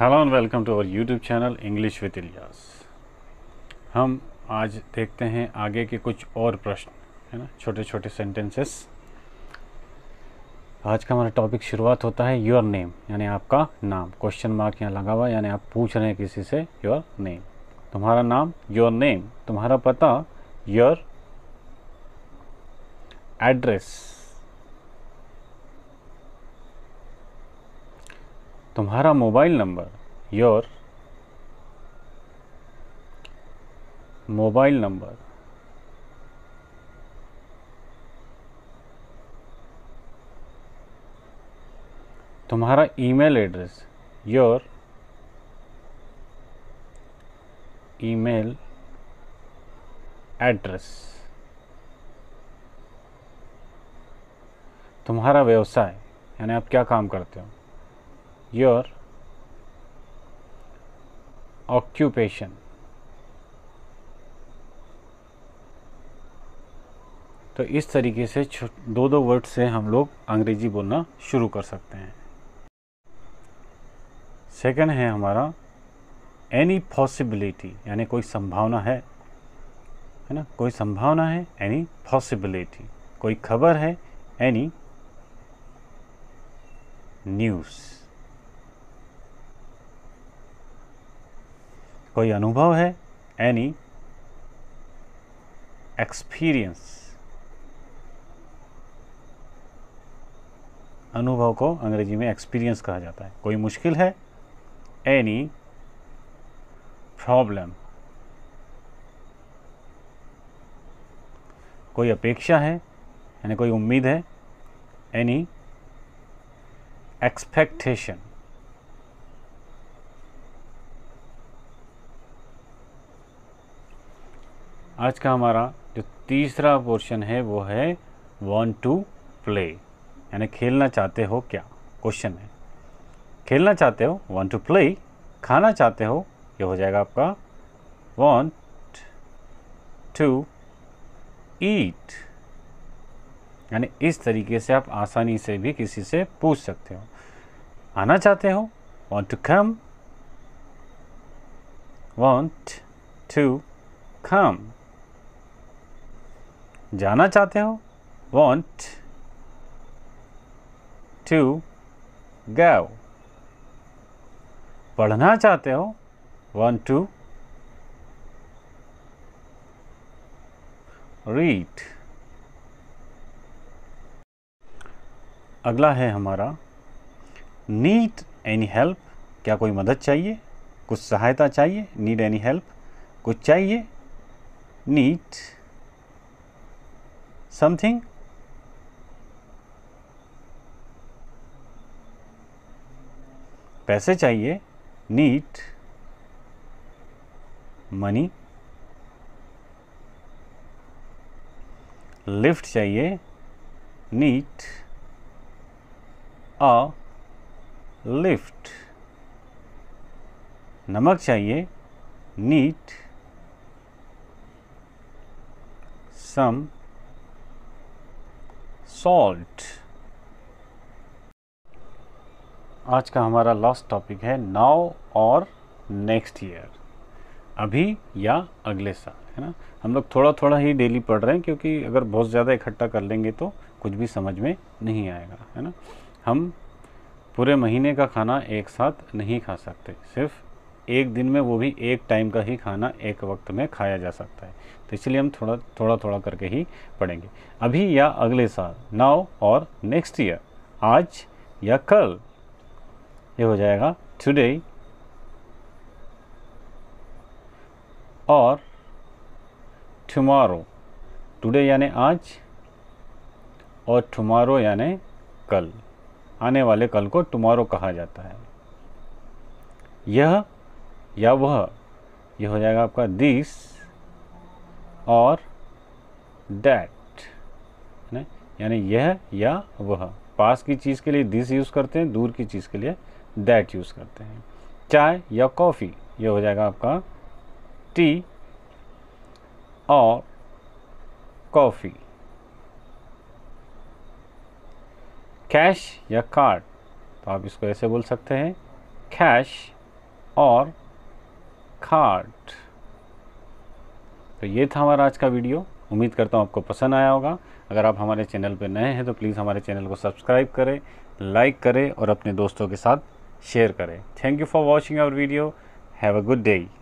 hello and welcome to our YouTube channel English with Ilyas हम आज देखते हैं आगे के कुछ और प्रश्न है ना छोटे छोटे सेंटेंसेस आज का हमारा टॉपिक शुरुआत होता है योर नेम यानी आपका नाम क्वेश्चन मार्क यहाँ लगा हुआ यानी आप पूछ रहे हैं किसी से योर नेम तुम्हारा नाम योर नेम तुम्हारा पता योर एड्रेस तुम्हारा mobile number your mobile number तुम्हारा email address your email address तुम्हारा व्यवसाय यानी आप क्या काम करते हो your occupation तो इस तरीके से दो दो वर्ड से हम लोग अंग्रेजी बोलना शुरू कर सकते हैं सेकंड है हमारा एनी पॉसिबिलिटी यानी कोई संभावना है है ना कोई संभावना है एनी पॉसिबिलिटी कोई खबर है एनी न्यूज़ कोई अनुभव है एनी एक्सपीरियंस अनुभव को अंग्रेजी में एक्सपीरियंस कहा जाता है कोई मुश्किल है एनी प्रॉब्लम कोई अपेक्षा है यानी कोई उम्मीद है एनी एक्सपेक्टेशन आज का हमारा जो तीसरा पोर्शन है वो है वॉन्ट टू प्ले यानी खेलना चाहते हो क्या क्वेश्चन है खेलना चाहते हो वॉन्ट टू प्ले खाना चाहते हो ये हो जाएगा आपका वॉन्ट टू ईट यानी इस तरीके से आप आसानी से भी किसी से पूछ सकते हो आना चाहते हो want to come want to come जाना चाहते हो वॉन्ट टू गैव पढ़ना चाहते हो वॉन्ट टू रीट अगला है हमारा नीड एनी हेल्प क्या कोई मदद चाहिए कुछ सहायता चाहिए नीड एनी हेल्प कुछ चाहिए नीट something पैसे चाहिए नीट मनी लिफ्ट चाहिए नीट अ लिफ्ट नमक चाहिए नीट सम सॉल्ट आज का हमारा लास्ट टॉपिक है नाउ और नेक्स्ट ईयर अभी या अगले साल है ना हम लोग थोड़ा थोड़ा ही डेली पढ़ रहे हैं क्योंकि अगर बहुत ज़्यादा इकट्ठा कर लेंगे तो कुछ भी समझ में नहीं आएगा है ना हम पूरे महीने का खाना एक साथ नहीं खा सकते सिर्फ एक दिन में वो भी एक टाइम का ही खाना एक वक्त में खाया जा सकता है तो इसलिए हम थोड़ा थोड़ा थोड़ा करके ही पढ़ेंगे अभी या अगले साल नाव और नेक्स्ट ईयर आज या कल ये हो जाएगा टुडे और टुमारो टुडे यानी आज और टुमारो यानी कल आने वाले कल को टुमारो कहा जाता है यह या वह ये हो जाएगा आपका दिस और डैट है यानी यह या वह पास की चीज़ के लिए दिस यूज़ करते हैं दूर की चीज़ के लिए दैट यूज़ करते हैं चाय या कॉफ़ी ये हो जाएगा आपका टी और कॉफ़ी कैश या कार्ड तो आप इसको ऐसे बोल सकते हैं कैश और खाट तो ये था हमारा आज का वीडियो उम्मीद करता हूँ आपको पसंद आया होगा अगर आप हमारे चैनल पर नए हैं तो प्लीज़ हमारे चैनल को सब्सक्राइब करें लाइक करें और अपने दोस्तों के साथ शेयर करें thank you for watching our video have a good day